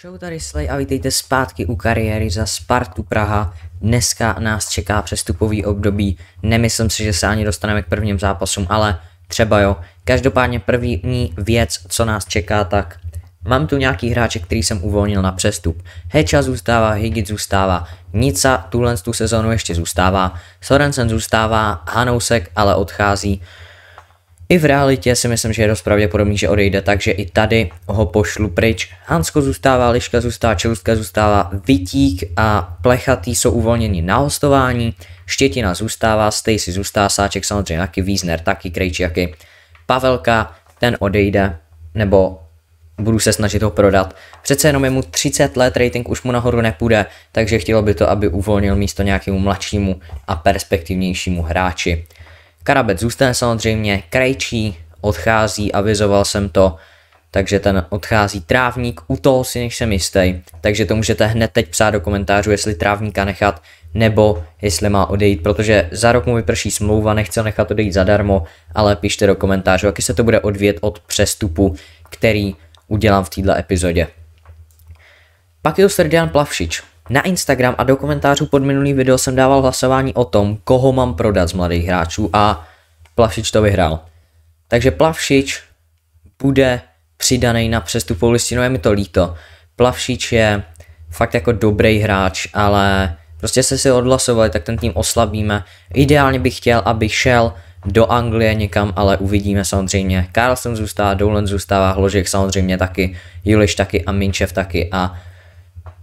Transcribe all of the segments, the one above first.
Čau tady Slej a vítejte zpátky u kariéry za Spartu Praha. Dneska nás čeká přestupový období. Nemyslím si, že se ani dostaneme k prvním zápasům, ale třeba jo. Každopádně první věc, co nás čeká, tak mám tu nějaký hráček, který jsem uvolnil na přestup. Heča zůstává, Higit zůstává, Nica tuhle tu sezonu ještě zůstává, Sorensen zůstává, Hanousek ale odchází. I v realitě si myslím, že je dost pravděpodobný, že odejde, takže i tady ho pošlu pryč. Hansko zůstává, Liška zůstává, Čelustka zůstává, Vitík a Plechatý jsou uvolněni na hostování, Štětina zůstává, Stacy zůstává, Sáček samozřejmě taky, Wiesner taky, jaký Pavelka, ten odejde, nebo budu se snažit ho prodat. Přece jenom je mu 30 let, rating už mu nahoru nepůjde, takže chtělo by to, aby uvolnil místo nějakému mladšímu a perspektivnějšímu hráči. Karabec zůstane samozřejmě, Krejčí odchází, avizoval jsem to, takže ten odchází trávník, u toho si jsem jistý, takže to můžete hned teď psát do komentářů, jestli trávníka nechat, nebo jestli má odejít, protože za rok mu vyprší smlouva, nechce nechat odejít zadarmo, ale pište do komentářů, jaký se to bude odvět od přestupu, který udělám v této epizodě. Pak je to Serdian Plavšič. Na Instagram a do komentářů pod minulý video jsem dával hlasování o tom, koho mám prodat z mladých hráčů a Plavšič to vyhrál. Takže Plavšič bude přidaný na přestupovou listinu, je mi to líto. Plavšič je fakt jako dobrý hráč, ale prostě se si odhlasovali, tak ten tým oslabíme. Ideálně bych chtěl, aby šel do Anglie někam, ale uvidíme samozřejmě. Carlson zůstává, Dolan zůstává, Hložek samozřejmě taky, Juliš taky a Minčev taky a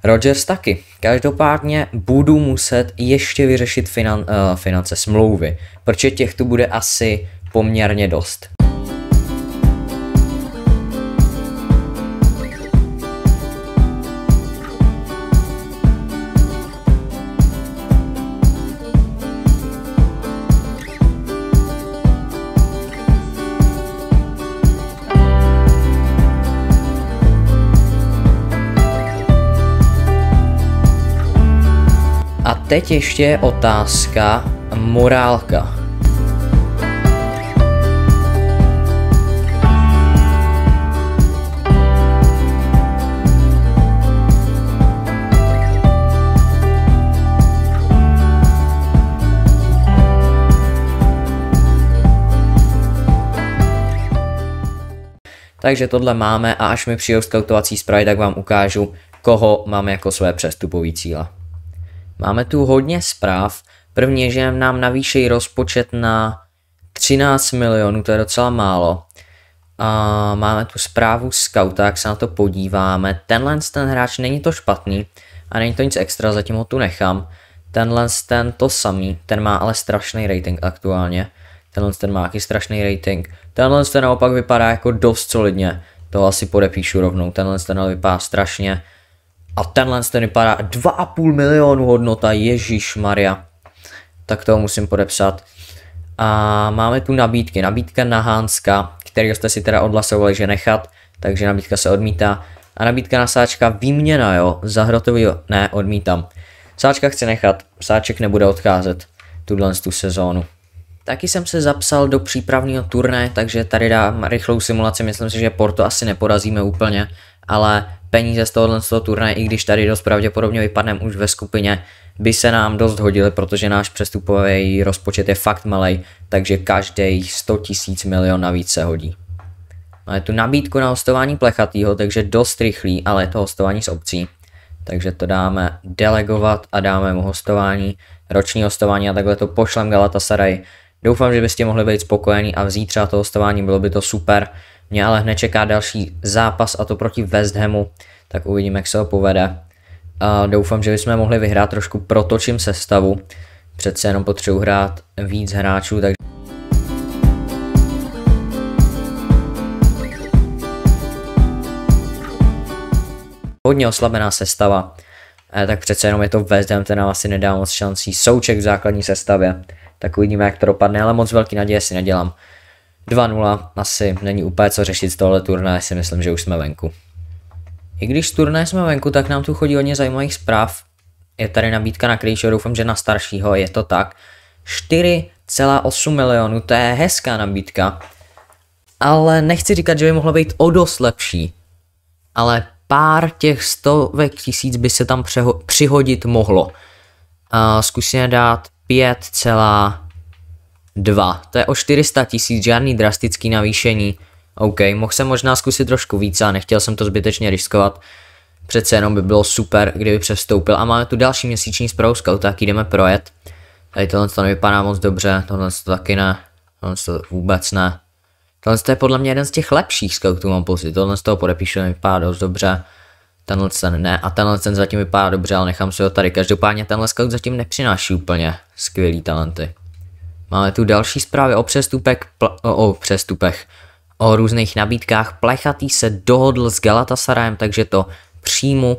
Rodgers taky. Každopádně budu muset ještě vyřešit finan, uh, finance smlouvy, protože těch tu bude asi poměrně dost. teď ještě otázka morálka. Takže tohle máme a až mi přijde skautovací zprávy, tak vám ukážu, koho mám jako své přestupové cíle. Máme tu hodně zpráv. První, že nám navýšejí rozpočet na 13 milionů, to je docela málo. A máme tu zprávu Scouta, jak se na to podíváme. Tenhle ten hráč není to špatný a není to nic extra, zatím ho tu nechám. Tenhle ten to samý, ten má ale strašný rating aktuálně. Tenhle ten má taky strašný rating. Tenhle ten naopak vypadá jako dost solidně. To asi podepíšu rovnou, tenhle ten ale vypadá strašně. A tenhle ten vypadá 2,5 milionu hodnota, Ježíš Maria. Tak to musím podepsat. A máme tu nabídky. Nabídka na Hánska, který jste si teda odhlasovali, že nechat, takže nabídka se odmítá. A nabídka na sáčka výměna, jo, za hrotový, ne, odmítám. Sáčka chci nechat, sáček nebude odcházet tuhle tu sezónu. Taky jsem se zapsal do přípravného turné, takže tady dám rychlou simulaci, myslím si, že Porto asi neporazíme úplně ale peníze z tohohle z toho turnaje, i když tady dost pravděpodobně vypadneme už ve skupině, by se nám dost hodili, protože náš přestupový rozpočet je fakt malý, takže každý 100 tisíc milion navíc se hodí. Máme no, tu nabídku na hostování plechatýho, takže dost rychlý, ale je to hostování s obcí. Takže to dáme delegovat a dáme mu hostování, roční hostování a takhle to pošlem Galatasaray. Doufám, že byste mohli být spokojení a vzít třeba to hostování, bylo by to super. Mě ale hned čeká další zápas a to proti West Hamu, tak uvidíme, jak se ho povede. A doufám, že bychom mohli vyhrát trošku protočím sestavu, přece jenom potřebuji hrát víc hráčů, takže... Hodně oslabená sestava, eh, tak přece jenom je to West Ham, ten nám asi nedá moc šancí. Souček v základní sestavě, tak uvidíme, jak to dopadne, ale moc velký naděje si nedělám. 2-0 asi není úplně co řešit z tohle turné, si myslím, že už jsme venku. I když z turné jsme venku, tak nám tu chodí hodně zajímavých zpráv. Je tady nabídka na Creature, doufám, že na staršího je to tak. 4,8 milionů, to je hezká nabídka. Ale nechci říkat, že by mohla být o dost lepší. Ale pár těch stovek tisíc by se tam přeho- přihodit mohlo. A zkusíme dát 2. To je o 400 tisíc, žádný drastický navýšení. OK, mohl jsem možná zkusit trošku víc a nechtěl jsem to zbytečně riskovat. Přece jenom by bylo super, kdyby přestoupil. A máme tu další měsíční zprávou tak jdeme projet. Tady tohle to nevypadá moc dobře, tohle to taky ne, tohle to vůbec ne. Tohle to je podle mě jeden z těch lepších scoutů, mám pocit. Tohle z toho podepíšu, vypadá dost dobře. Tenhle ten ne, a tenhle ten zatím vypadá dobře, ale nechám si ho tady. Každopádně tenhle scout zatím nepřináší úplně skvělý talenty. Máme tu další zprávy o, přestupek, pl- o přestupech, o různých nabídkách. Plechatý se dohodl s Galatasarajem, takže to přijmu.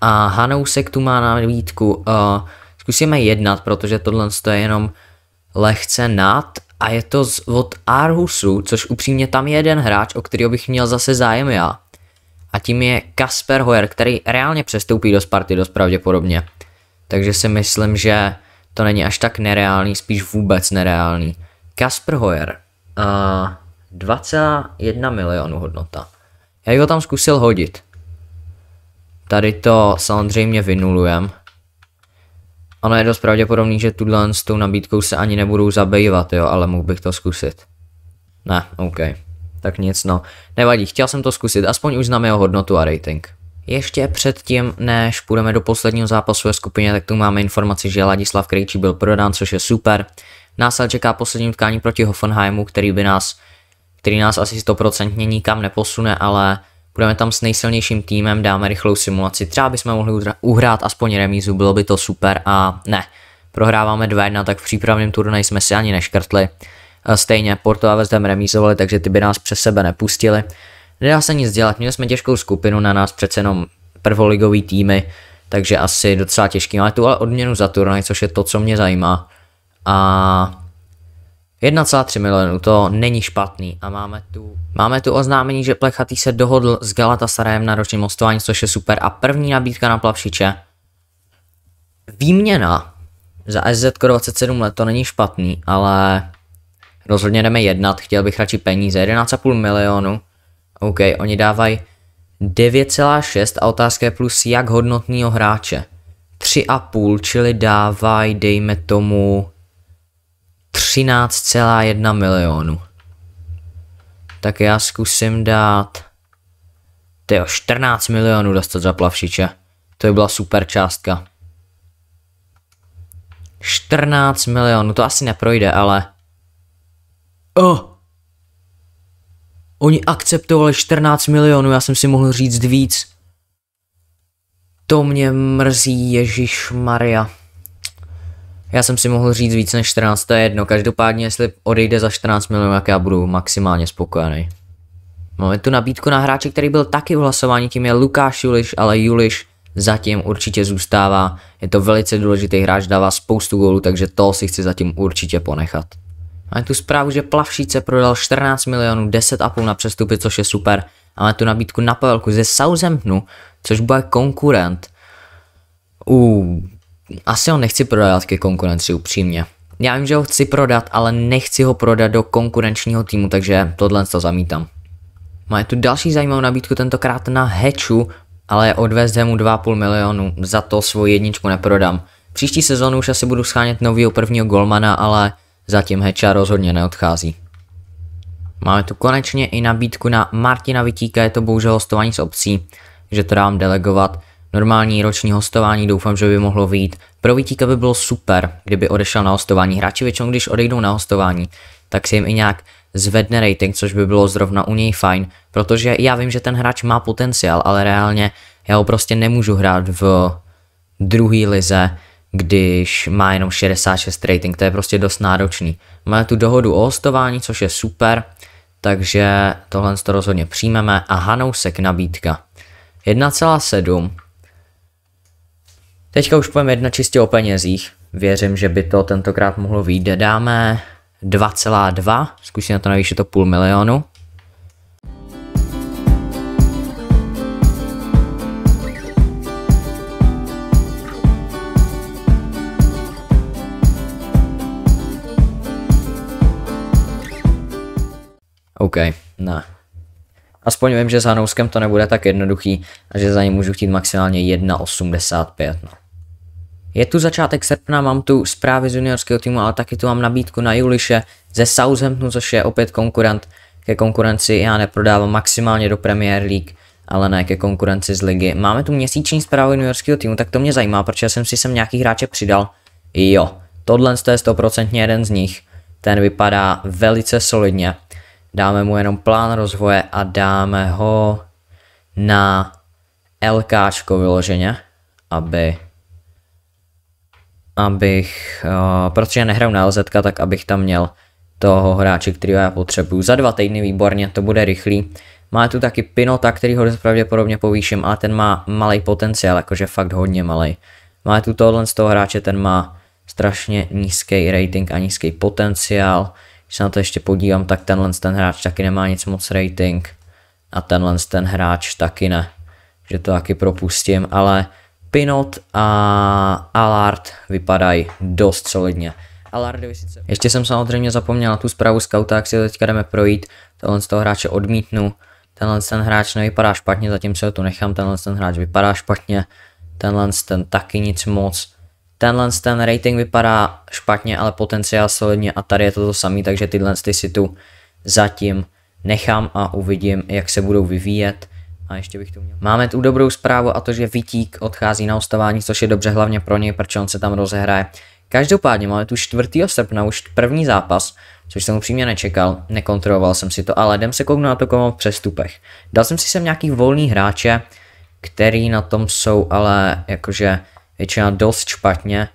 A Hanousek tu má nabídku. Uh, zkusíme jednat, protože tohle je jenom lehce nad a je to z, od Arhusu, což upřímně tam je jeden hráč, o kterého bych měl zase zájem já. A tím je Kasper Hoyer, který reálně přestoupí do Sparty dost pravděpodobně. Takže si myslím, že to není až tak nereálný, spíš vůbec nereálný. Kasper Hoyer, uh, 21 milionů hodnota. Já ho tam zkusil hodit. Tady to samozřejmě vynulujem. Ono je dost pravděpodobný, že tuhle s tou nabídkou se ani nebudou zabývat, jo, ale mohl bych to zkusit. Ne, OK. Tak nic, no. Nevadí, chtěl jsem to zkusit, aspoň už znám jeho hodnotu a rating. Ještě předtím, než půjdeme do posledního zápasu ve skupině, tak tu máme informaci, že Ladislav Krejčí byl prodán, což je super. Nás ale čeká poslední utkání proti Hoffenheimu, který by nás, který nás asi stoprocentně nikam neposune, ale budeme tam s nejsilnějším týmem, dáme rychlou simulaci. Třeba bychom mohli uhrát aspoň remízu, bylo by to super a ne. Prohráváme 2-1, tak v přípravném turnaji jsme si ani neškrtli. Stejně Porto a Vezdem remízovali, takže ty by nás přes sebe nepustili. Nedá se nic dělat, měli jsme těžkou skupinu, na nás přece jenom prvoligový týmy, takže asi docela těžký. ale tu ale odměnu za turnaj, což je to, co mě zajímá. A 1,3 milionů, to není špatný. A máme tu, máme tu oznámení, že Plechatý se dohodl s Galatasarayem na ročním hostování, což je super. A první nabídka na Plavšiče. Výměna za SZK 27 let, to není špatný, ale rozhodně jdeme jednat, chtěl bych radši peníze, 11,5 milionu. OK, oni dávají 9,6 a otázka je plus jak hodnotného hráče. 3,5, čili dávají, dejme tomu, 13,1 milionu. Tak já zkusím dát, tyjo, 14 milionů dostat za plavšiče. To by byla super částka. 14 milionů, to asi neprojde, ale... Oh, Oni akceptovali 14 milionů, já jsem si mohl říct víc. To mě mrzí, Ježíš Maria. Já jsem si mohl říct víc než 14, to je jedno. Každopádně, jestli odejde za 14 milionů, tak já budu maximálně spokojený. Máme tu nabídku na hráče, který byl taky v hlasování, tím je Lukáš Juliš, ale Juliš zatím určitě zůstává. Je to velice důležitý hráč, dává spoustu gólů, takže to si chci zatím určitě ponechat. Máme tu zprávu, že Plavšice prodal 14 milionů, 10,5 na přestupy, což je super. A máme tu nabídku na Pavelku ze Southamptonu, což bude konkurent. U asi ho nechci prodat ke konkurenci upřímně. Já vím, že ho chci prodat, ale nechci ho prodat do konkurenčního týmu, takže tohle to zamítám. Máme no tu další zajímavou nabídku, tentokrát na Heču, ale odvést mu 2,5 milionu, za to svou jedničku neprodám. Příští sezónu už asi budu schánět novýho prvního golmana, ale Zatím Heča rozhodně neodchází. Máme tu konečně i nabídku na Martina Vitíka, je to bohužel hostování s obcí, že to dám delegovat. Normální roční hostování doufám, že by mohlo vyjít. Pro Vitíka by bylo super, kdyby odešel na hostování. Hráči většinou, když odejdou na hostování, tak se jim i nějak zvedne rating, což by bylo zrovna u něj fajn, protože já vím, že ten hráč má potenciál, ale reálně já ho prostě nemůžu hrát v druhý lize, když má jenom 66 rating, to je prostě dost náročný. Máme tu dohodu o hostování, což je super, takže tohle to rozhodně přijmeme a Hanousek nabídka. 1,7. Teďka už půjdeme jedna čistě o penězích. Věřím, že by to tentokrát mohlo výjít. Dáme 2,2, zkusíme na to navýšit to půl milionu. ne. No. Aspoň vím, že s Hanouskem to nebude tak jednoduchý a že za ní můžu chtít maximálně 1,85. No. Je tu začátek srpna, mám tu zprávy z juniorského týmu, ale taky tu mám nabídku na Juliše ze Southamptonu, což je opět konkurent ke konkurenci. Já neprodávám maximálně do Premier League, ale ne ke konkurenci z ligy. Máme tu měsíční zprávu juniorského týmu, tak to mě zajímá, protože jsem si sem nějaký hráče přidal. Jo, tohle je stoprocentně jeden z nich. Ten vypadá velice solidně dáme mu jenom plán rozvoje a dáme ho na LK vyloženě, aby abych, uh, protože nehrám na LZ, tak abych tam měl toho hráče, který já potřebuju. Za dva týdny výborně, to bude rychlý. Má tu taky Pinota, který ho pravděpodobně povýším, a ten má malý potenciál, jakože fakt hodně malý. Má tu tohle z toho hráče, ten má strašně nízký rating a nízký potenciál. Když se na to ještě podívám, tak tenhle ten hráč taky nemá nic moc rating a tenhle ten hráč taky ne. Že to taky propustím, ale Pinot a Alard vypadají dost solidně. sice... Ještě jsem samozřejmě zapomněl na tu zprávu scouta, jak si to teďka jdeme projít. Tenhle z toho hráče odmítnu. Tenhle ten hráč nevypadá špatně, zatím se ho tu nechám. Tenhle ten hráč vypadá špatně. Tenhle ten taky nic moc tenhle ten rating vypadá špatně, ale potenciál solidně a tady je to to samý, takže tyhle ty si tu zatím nechám a uvidím, jak se budou vyvíjet. A ještě bych tu měl. Máme tu dobrou zprávu a to, že Vitík odchází na ustavání, což je dobře hlavně pro něj, protože on se tam rozehraje. Každopádně máme tu 4. srpna už první zápas, což jsem upřímně nečekal, nekontroloval jsem si to, ale jdem se kouknout na to, komu v přestupech. Dal jsem si sem nějaký volný hráče, který na tom jsou ale jakože většina dost špatně,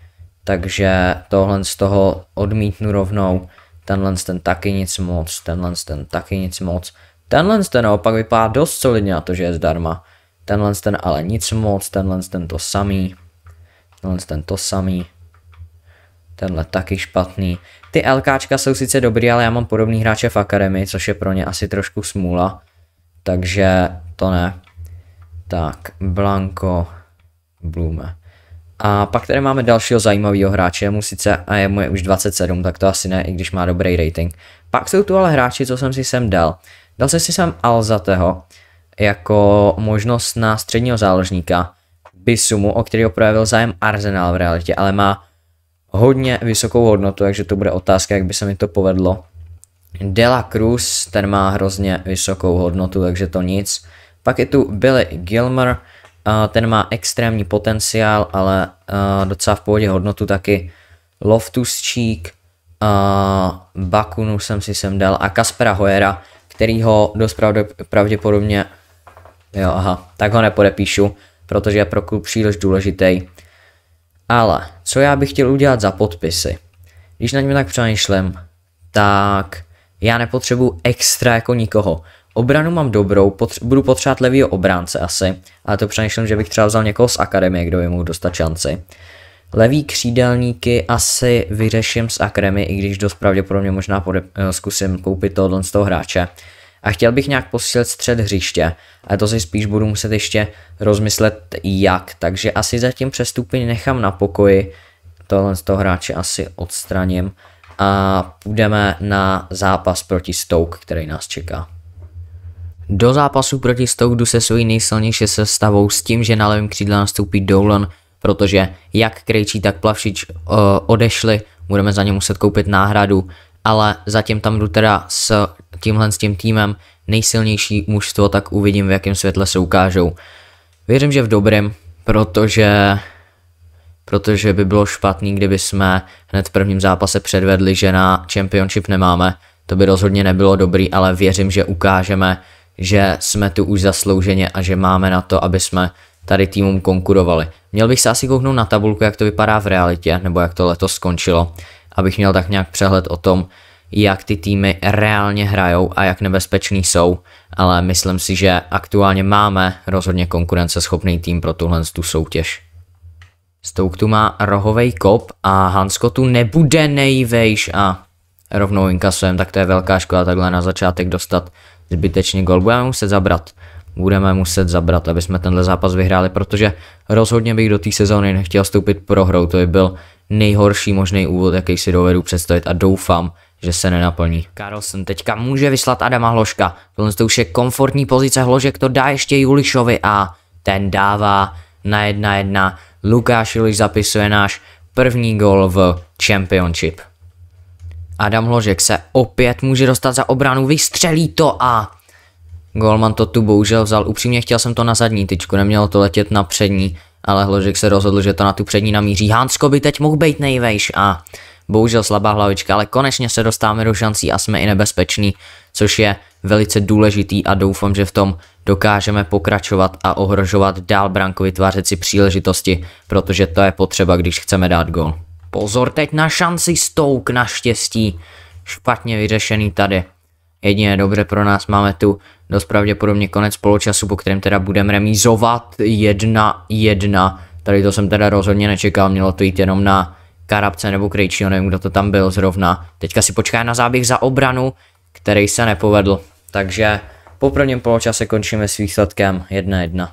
takže tohle z toho odmítnu rovnou, tenhle ten taky nic moc, tenhle ten taky nic moc, tenhle ten naopak vypadá dost solidně na to, že je zdarma, tenhle ten ale nic moc, tenhle ten to samý, tenhle ten to samý, tenhle taky špatný. Ty LKčka jsou sice dobrý, ale já mám podobný hráče v akademii, což je pro ně asi trošku smůla, takže to ne. Tak, Blanco, Blume. A pak tady máme dalšího zajímavého hráče, mu sice a je mu je už 27, tak to asi ne, i když má dobrý rating. Pak jsou tu ale hráči, co jsem si sem dal. Dal jsem si sem Alzateho jako možnost na středního záložníka Bisumu, o kterého projevil zájem Arsenal v realitě, ale má hodně vysokou hodnotu, takže to bude otázka, jak by se mi to povedlo. Dela Cruz, ten má hrozně vysokou hodnotu, takže to nic. Pak je tu Billy Gilmer, Eh, ten má extrémní potenciál, ale eh, docela v pohodě hodnotu taky. Loftus Cheek, eh, Bakunu jsem si sem dal a Kaspera Hoera, který ho dost pravděpodobně, jo aha, tak ho nepodepíšu, protože je pro klub příliš důležitý. Ale co já bych chtěl udělat za podpisy? Když na něm tak přemýšlím, tak já nepotřebuji extra jako nikoho. Obranu mám dobrou, potř- budu potřebovat levýho obránce asi, ale to přemýšlím, že bych třeba vzal někoho z akademie, kdo by mohl dostat šanci. Levý křídelníky asi vyřeším z akremy, i když dost pravděpodobně možná pode- eh, zkusím koupit tohle z toho hráče. A chtěl bych nějak posílit střed hřiště, ale to si spíš budu muset ještě rozmyslet jak, takže asi zatím přestupy nechám na pokoji, tohle z toho hráče asi odstraním a půjdeme na zápas proti Stoke, který nás čeká. Do zápasu proti Stoudu se svojí nejsilnější sestavou s tím, že na levém křídle nastoupí Dolan, protože jak Krejčí, tak Plavšič uh, odešli, budeme za ně muset koupit náhradu, ale zatím tam jdu teda s tímhle s tím týmem nejsilnější mužstvo, tak uvidím, v jakém světle se ukážou. Věřím, že v dobrém, protože protože by bylo špatný, kdyby jsme hned v prvním zápase předvedli, že na Championship nemáme. To by rozhodně nebylo dobrý, ale věřím, že ukážeme, že jsme tu už zaslouženě a že máme na to, aby jsme tady týmům konkurovali. Měl bych se asi kouknout na tabulku, jak to vypadá v realitě, nebo jak to letos skončilo, abych měl tak nějak přehled o tom, jak ty týmy reálně hrajou a jak nebezpečný jsou, ale myslím si, že aktuálně máme rozhodně konkurenceschopný tým pro tuhle tu soutěž. Stouk tu má rohovej kop a Hansko tu nebude nejvejš a rovnou inkasujem, tak to je velká škoda takhle na začátek dostat zbytečně gol. Budeme muset zabrat. Budeme muset zabrat, aby jsme tenhle zápas vyhráli, protože rozhodně bych do té sezóny nechtěl stoupit prohrou. To by byl nejhorší možný úvod, jaký si dovedu představit a doufám, že se nenaplní. Karlsson teďka může vyslat Adama Hložka. Tohle to už je komfortní pozice Hložek, to dá ještě Julišovi a ten dává na jedna jedna. Lukáš Juliš zapisuje náš první gol v Championship. Adam Hložek se opět může dostat za obranu, vystřelí to a... Golman to tu bohužel vzal, upřímně chtěl jsem to na zadní tyčku, nemělo to letět na přední, ale Hložek se rozhodl, že to na tu přední namíří. Hánsko by teď mohl být nejvejš a bohužel slabá hlavička, ale konečně se dostáváme do šancí a jsme i nebezpeční, což je velice důležitý a doufám, že v tom dokážeme pokračovat a ohrožovat dál branku, vytvářet si příležitosti, protože to je potřeba, když chceme dát gol. Pozor teď na šanci stouk naštěstí. Špatně vyřešený tady. Jedině dobře pro nás máme tu dost pravděpodobně konec poločasu, po kterém teda budeme remízovat jedna jedna. Tady to jsem teda rozhodně nečekal, mělo to jít jenom na Karabce nebo Krejčího, nevím kdo to tam byl zrovna. Teďka si počká na záběh za obranu, který se nepovedl. Takže po prvním poločase končíme s výsledkem 1-1.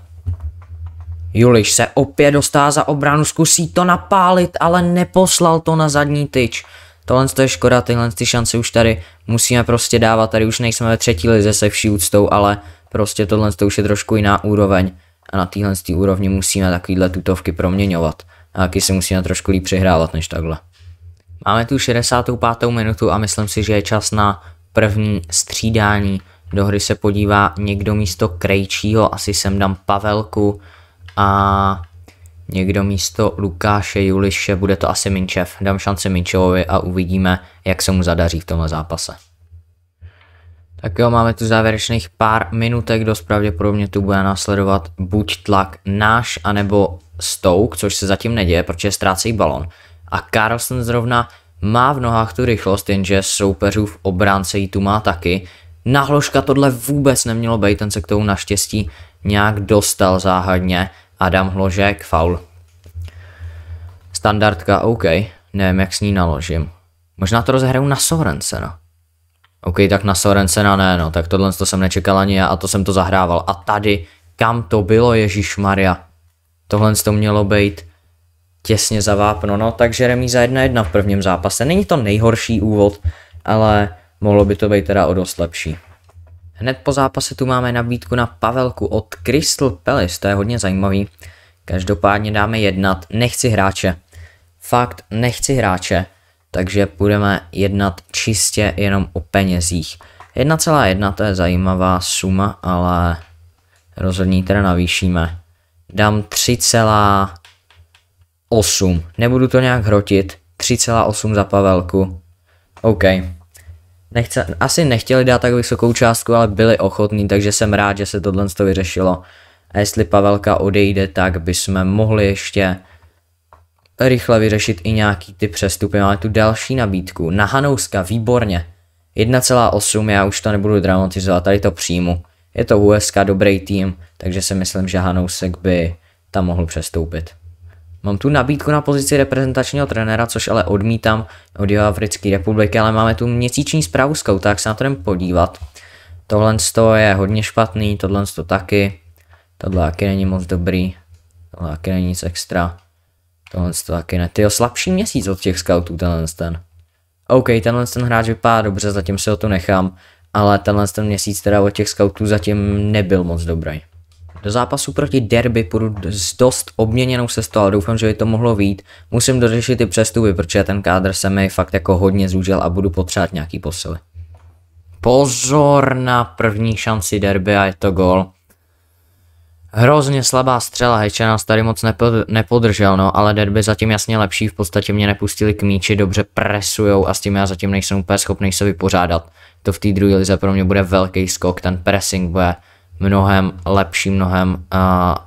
Juliš se opět dostá za obranu, zkusí to napálit, ale neposlal to na zadní tyč. Tohle je škoda, tyhle ty šance už tady musíme prostě dávat, tady už nejsme ve třetí lize se vší úctou, ale prostě tohle to už je trošku jiná úroveň a na téhle úrovni musíme takovýhle tutovky proměňovat a taky si musíme trošku líp přihrávat než takhle. Máme tu 65. minutu a myslím si, že je čas na první střídání. Do hry se podívá někdo místo Krejčího, asi sem dám Pavelku, a někdo místo Lukáše Juliše, bude to asi Minčev. Dám šance Minčevovi a uvidíme, jak se mu zadaří v tomhle zápase. Tak jo, máme tu závěrečných pár minutek, dost pravděpodobně tu bude následovat buď tlak náš, anebo Stoke, což se zatím neděje, protože ztrácí balon. A Carlson zrovna má v nohách tu rychlost, jenže soupeřův obránce ji tu má taky. Nahložka tohle vůbec nemělo být, ten se k tomu naštěstí nějak dostal záhadně Adam Hložek faul. Standardka OK, nevím jak s ní naložím. Možná to rozehraju na Sorensena. OK, tak na Sorensena ne, no, tak tohle to jsem nečekal ani já a to jsem to zahrával. A tady, kam to bylo, Ježíš Maria? Tohle to mělo být těsně za vápno, no, takže remíza 1-1 v prvním zápase. Není to nejhorší úvod, ale mohlo by to být teda o dost lepší. Hned po zápase tu máme nabídku na Pavelku od Crystal Palace, to je hodně zajímavý. Každopádně dáme jednat, nechci hráče. Fakt nechci hráče, takže budeme jednat čistě jenom o penězích. 1,1 to je zajímavá suma, ale rozhodně teda navýšíme. Dám 3,8. Nebudu to nějak hrotit. 3,8 za Pavelku. OK nechce, asi nechtěli dát tak vysokou částku, ale byli ochotní, takže jsem rád, že se tohle to vyřešilo. A jestli Pavelka odejde, tak bychom mohli ještě rychle vyřešit i nějaký ty přestupy. Máme tu další nabídku. Na Hanouska, výborně. 1,8, já už to nebudu dramatizovat, tady to přijmu. Je to USK, dobrý tým, takže si myslím, že Hanousek by tam mohl přestoupit. Mám tu nabídku na pozici reprezentačního trenéra, což ale odmítám od Jihoafrické republiky, ale máme tu měsíční zprávu s tak se na to jdem podívat. Tohle je hodně špatný, tohle taky. Tohle taky není moc dobrý. Tohle taky není nic extra. Tohle taky ne. Tyjo, slabší měsíc od těch scoutů tenhle ten. OK, tenhle ten hráč vypadá dobře, zatím se ho tu nechám. Ale tenhle ten měsíc teda od těch scoutů zatím nebyl moc dobrý. Do zápasu proti derby půjdu s dost obměněnou se ale doufám, že by to mohlo vít. Musím dořešit ty přestupy, protože ten kádr se mi fakt jako hodně zúžil a budu potřebovat nějaký posily. Pozor na první šanci derby a je to gol. Hrozně slabá střela, Hejče nás tady moc nepodržel, no, ale derby zatím jasně lepší, v podstatě mě nepustili k míči, dobře presujou a s tím já zatím nejsem úplně schopný se vypořádat. To v té druhé lize pro mě bude velký skok, ten pressing bude mnohem lepší, mnohem uh,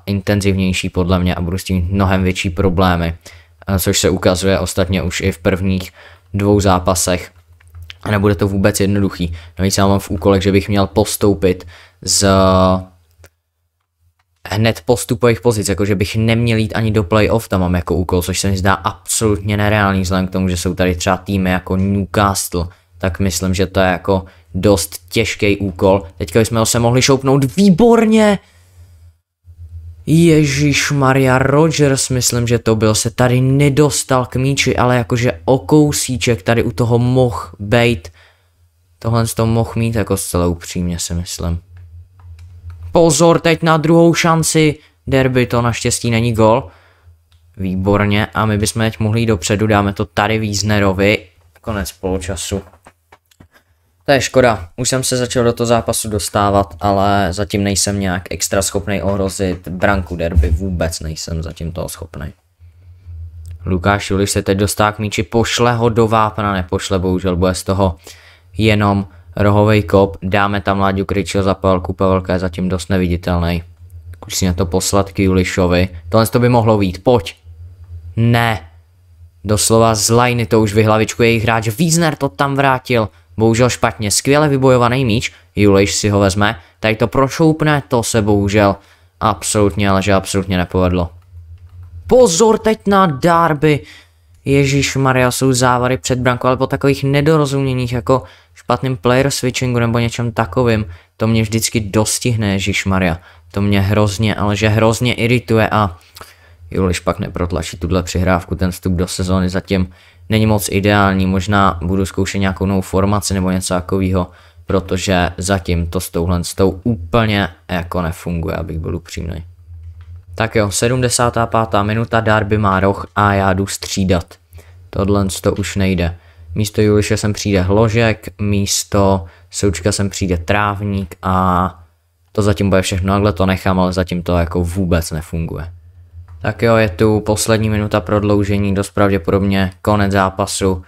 intenzivnější podle mě a budu s tím mnohem větší problémy, uh, což se ukazuje ostatně už i v prvních dvou zápasech. A nebude to vůbec jednoduchý. Navíc já mám v úkolech, že bych měl postoupit z hned postupových pozic, jakože bych neměl jít ani do playoff, tam mám jako úkol, což se mi zdá absolutně nereálný vzhledem k tomu, že jsou tady třeba týmy jako Newcastle, tak myslím, že to je jako dost těžký úkol. Teďka jsme ho se mohli šoupnout výborně! Ježíš Maria Rogers, myslím, že to byl, se tady nedostal k míči, ale jakože o kousíček tady u toho mohl být. Tohle z toho mohl mít jako zcela upřímně si myslím. Pozor teď na druhou šanci, derby to naštěstí není gol. Výborně a my bychom teď mohli jít dopředu, dáme to tady Víznerovi. Konec poločasu. To je škoda. Už jsem se začal do toho zápasu dostávat, ale zatím nejsem nějak extra schopný ohrozit branku derby. Vůbec nejsem zatím toho schopný. Lukáš Juliš se teď dostá k míči, pošle ho do vápna, nepošle, bohužel bude z toho jenom rohovej kop. Dáme tam Láďu Kryčil za Pavelku, Pavelka je zatím dost neviditelný. Zkus si na to poslat k Julišovi. Tohle to by mohlo být, pojď. Ne. Doslova z lajny to už vyhlavičku jejich hráč. Wiesner to tam vrátil. Bohužel špatně, skvěle vybojovaný míč, Julejš si ho vezme, tady to prošoupne, to se bohužel absolutně, ale že absolutně nepovedlo. Pozor teď na Darby, Ježíš Maria, jsou závary před brankou, ale po takových nedorozuměních jako špatným player switchingu nebo něčem takovým, to mě vždycky dostihne, Ježíš Maria. To mě hrozně, ale že hrozně irituje a Juliš pak neprotlačí tuhle přihrávku, ten vstup do sezóny zatím není moc ideální, možná budu zkoušet nějakou novou formaci nebo něco takového, protože zatím to s touhle s tou úplně jako nefunguje, abych byl upřímný. Tak jo, 75. minuta, Darby má roh a já jdu střídat. Tohle to už nejde. Místo Juliše sem přijde hložek, místo Součka sem přijde trávník a to zatím bude všechno, takhle to nechám, ale zatím to jako vůbec nefunguje. Tak jo, je tu poslední minuta prodloužení, dost pravděpodobně konec zápasu.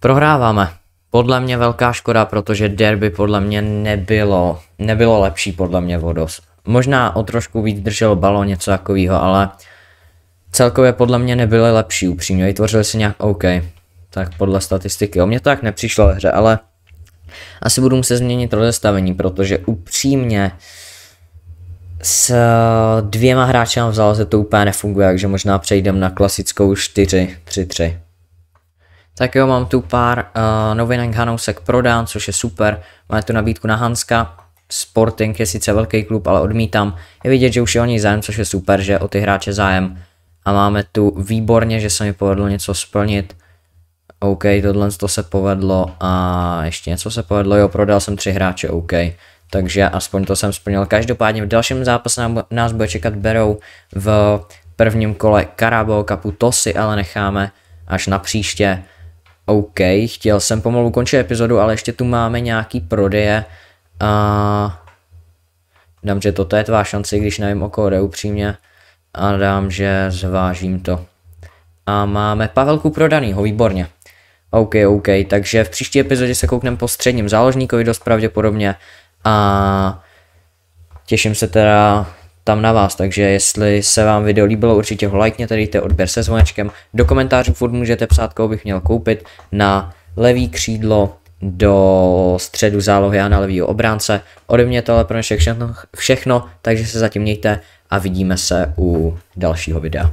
Prohráváme. Podle mě velká škoda, protože derby podle mě nebylo, nebylo lepší podle mě Vodos. Možná o trošku víc držel balo něco takového, ale celkově podle mě nebyly lepší upřímně, vytvořili si nějak OK. Tak podle statistiky, o mě to tak nepřišlo ve hře, ale asi budu muset změnit rozestavení, protože upřímně s eh, dvěma hráči v záloze to úplně nefunguje, takže možná přejdeme na klasickou 4-3-3. Tak jo, mám tu pár uh, novinek Hanousek prodán, což je super. Máme tu nabídku na Hanska. Sporting je sice velký klub, ale odmítám. Je vidět, že už je o něj zájem, což je super, že o ty hráče zájem. A máme tu výborně, že se mi povedlo něco splnit. OK, tohle to se povedlo a ještě něco se povedlo, jo, prodal jsem tři hráče, OK takže aspoň to jsem splnil. Každopádně v dalším zápase nás bude čekat Berou v prvním kole Carabao Cupu, to si ale necháme až na příště. OK, chtěl jsem pomalu končit epizodu, ale ještě tu máme nějaký prodeje. A dám, že toto je tvá šance, když nevím o koho jde upřímně. A dám, že zvážím to. A máme Pavelku prodanýho, výborně. OK, OK, takže v příští epizodě se koukneme po středním záložníkovi dost pravděpodobně a těším se teda tam na vás, takže jestli se vám video líbilo, určitě ho lajkněte, dejte odběr se zvonečkem, do komentářů furt můžete psát, koho bych měl koupit na levý křídlo do středu zálohy a na levýho obránce. Ode mě to ale pro všechno, všechno, takže se zatím mějte a vidíme se u dalšího videa.